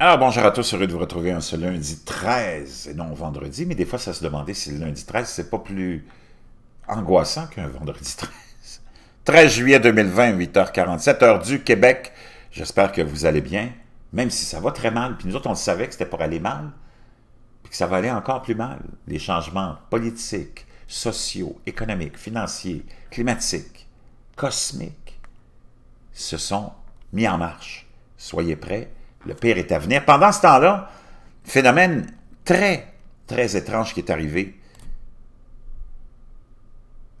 Alors ah, bonjour à tous, heureux de vous retrouver un ce lundi 13 et non vendredi, mais des fois ça se demandait si le lundi 13 c'est pas plus angoissant qu'un vendredi 13. 13 juillet 2020, 8h47, heure du Québec. J'espère que vous allez bien, même si ça va très mal. Puis nous autres, on le savait que c'était pour aller mal, puis que ça va aller encore plus mal. Les changements politiques, sociaux, économiques, financiers, climatiques, cosmiques se sont mis en marche. Soyez prêts le pire est à venir. Pendant ce temps-là, phénomène très, très étrange qui est arrivé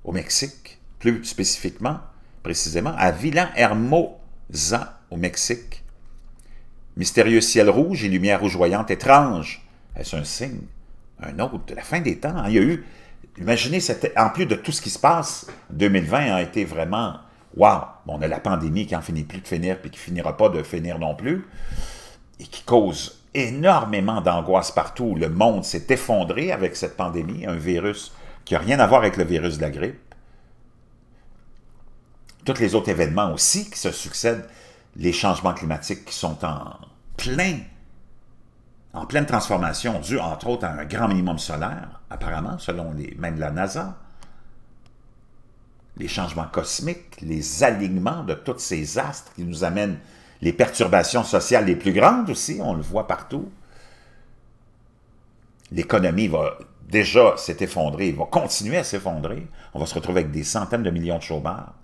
au Mexique, plus spécifiquement, précisément, à Villa Hermosa, au Mexique. Mystérieux ciel rouge et lumière rougeoyante étrange. Est-ce un signe? Un autre de la fin des temps. Il y a eu, imaginez, en plus de tout ce qui se passe, 2020 a été vraiment, wow, on a la pandémie qui n'en finit plus de finir, puis qui finira pas de finir non plus et qui cause énormément d'angoisse partout. Le monde s'est effondré avec cette pandémie, un virus qui n'a rien à voir avec le virus de la grippe. Tous les autres événements aussi qui se succèdent, les changements climatiques qui sont en plein, en pleine transformation, dû entre autres à un grand minimum solaire, apparemment, selon les, de la NASA. Les changements cosmiques, les alignements de tous ces astres qui nous amènent les perturbations sociales les plus grandes aussi, on le voit partout. L'économie va déjà s'effondrer, va continuer à s'effondrer. On va se retrouver avec des centaines de millions de chômeurs.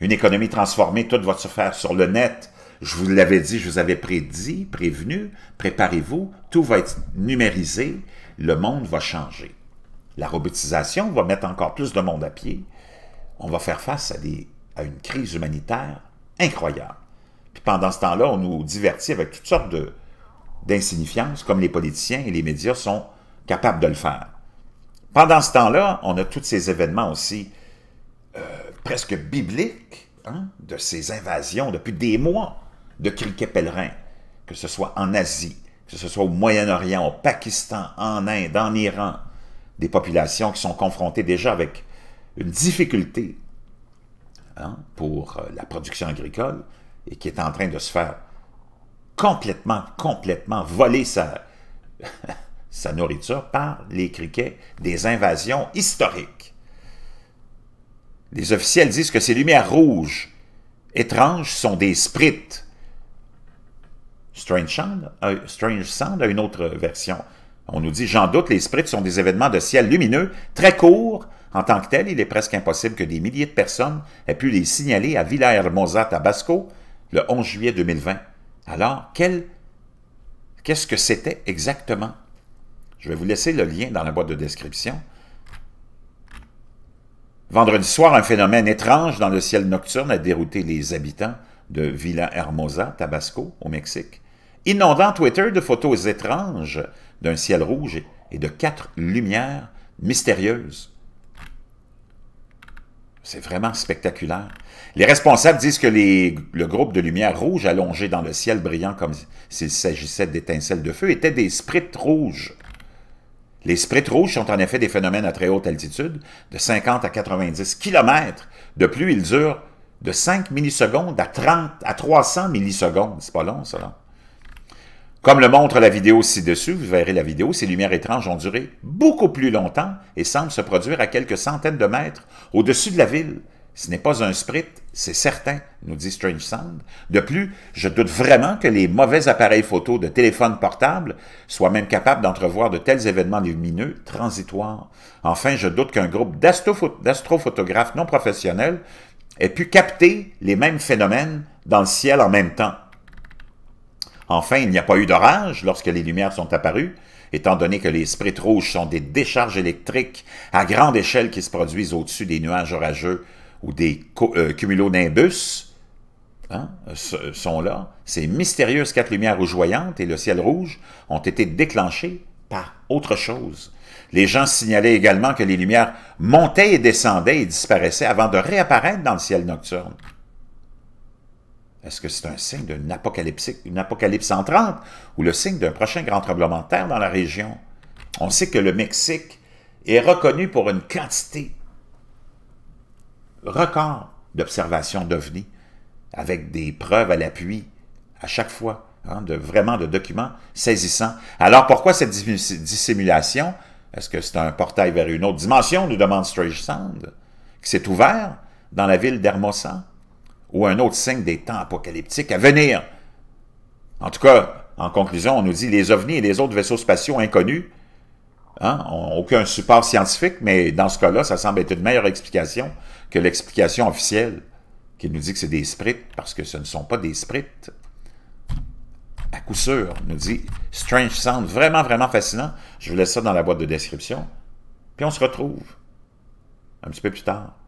Une économie transformée, tout va se faire sur le net. Je vous l'avais dit, je vous avais prédit, prévenu, préparez-vous, tout va être numérisé, le monde va changer. La robotisation va mettre encore plus de monde à pied. On va faire face à, des, à une crise humanitaire incroyable pendant ce temps-là, on nous divertit avec toutes sortes de, d'insignifiances, comme les politiciens et les médias sont capables de le faire. Pendant ce temps-là, on a tous ces événements aussi euh, presque bibliques, hein, de ces invasions depuis des mois de criquets pèlerins, que ce soit en Asie, que ce soit au Moyen-Orient, au Pakistan, en Inde, en Iran, des populations qui sont confrontées déjà avec une difficulté hein, pour euh, la production agricole, et qui est en train de se faire complètement, complètement voler sa, nourriture par les criquets des invasions historiques. Les officiels disent que ces lumières rouges étranges sont des sprites. Strange Sound, Strange a une autre version. On nous dit, j'en doute, les sprites sont des événements de ciel lumineux, très courts. En tant que tel, il est presque impossible que des milliers de personnes aient pu les signaler à Hermosa, Tabasco, le 11 juillet 2020. Alors, qu'est-ce que c'était exactement? Je vais vous laisser le lien dans la boîte de description. Vendredi soir, un phénomène étrange dans le ciel nocturne a dérouté les habitants de Villa Hermosa, Tabasco, au Mexique, inondant Twitter de photos étranges d'un ciel rouge et de quatre lumières mystérieuses. C'est vraiment spectaculaire. Les responsables disent que les, le groupe de lumière rouge allongé dans le ciel brillant comme s'il s'agissait d'étincelles de feu était des sprites rouges. Les sprites rouges sont en effet des phénomènes à très haute altitude, de 50 à 90 km. De plus, ils durent de 5 millisecondes à 30 à 300 millisecondes. C'est pas long, ça, là. Comme le montre la vidéo ci-dessus, vous verrez la vidéo, ces lumières étranges ont duré beaucoup plus longtemps et semblent se produire à quelques centaines de mètres au-dessus de la ville. Ce n'est pas un sprint, c'est certain, nous dit Strange Sound. De plus, je doute vraiment que les mauvais appareils photo de téléphones portables soient même capables d'entrevoir de tels événements lumineux transitoires. Enfin, je doute qu'un groupe d'astrophotographes non professionnels ait pu capter les mêmes phénomènes dans le ciel en même temps. Enfin, il n'y a pas eu d'orage lorsque les lumières sont apparues, étant donné que les sprites rouges sont des décharges électriques à grande échelle qui se produisent au-dessus des nuages orageux ou des euh, cumulonimbus, hein, sont là. Ces mystérieuses quatre lumières rougeoyantes et le ciel rouge ont été déclenchées par autre chose. Les gens signalaient également que les lumières montaient et descendaient et disparaissaient avant de réapparaître dans le ciel nocturne. Est-ce que c'est un signe d'une apocalypse, une apocalypse ou le signe d'un prochain grand tremblement de terre dans la région? On sait que le Mexique est reconnu pour une quantité record d'observations d'ovnis, avec des preuves à l'appui à chaque fois, hein, de, vraiment de documents saisissants. Alors pourquoi cette dissimulation? Est-ce que c'est un portail vers une autre dimension, nous demande Strange Sound, qui s'est ouvert dans la ville d'Hermosa? ou un autre signe des temps apocalyptiques à venir. En tout cas, en conclusion, on nous dit les ovnis et les autres vaisseaux spatiaux inconnus hein, ont aucun support scientifique, mais dans ce cas-là, ça semble être une meilleure explication que l'explication officielle qui nous dit que c'est des sprites, parce que ce ne sont pas des sprites. À coup sûr, nous dit Strange Sound, vraiment, vraiment fascinant. Je vous laisse ça dans la boîte de description. Puis on se retrouve un petit peu plus tard.